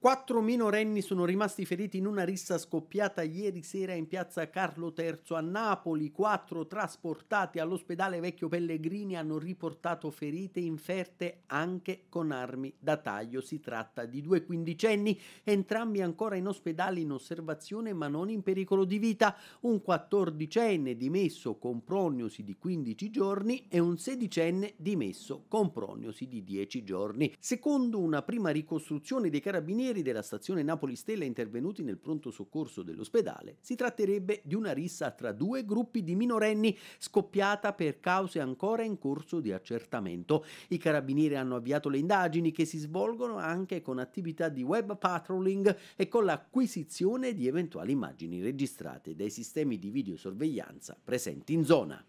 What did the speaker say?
Quattro minorenni sono rimasti feriti in una rissa scoppiata ieri sera in piazza Carlo III a Napoli. Quattro trasportati all'ospedale Vecchio Pellegrini hanno riportato ferite inferte anche con armi da taglio. Si tratta di due quindicenni, entrambi ancora in ospedale in osservazione ma non in pericolo di vita. Un quattordicenne dimesso con prognosi di 15 giorni e un sedicenne dimesso con prognosi di 10 giorni. Secondo una prima ricostruzione dei carabinieri, infermieri della stazione Napoli Stella intervenuti nel pronto soccorso dell'ospedale, si tratterebbe di una rissa tra due gruppi di minorenni scoppiata per cause ancora in corso di accertamento. I carabinieri hanno avviato le indagini che si svolgono anche con attività di web patrolling e con l'acquisizione di eventuali immagini registrate dai sistemi di videosorveglianza presenti in zona.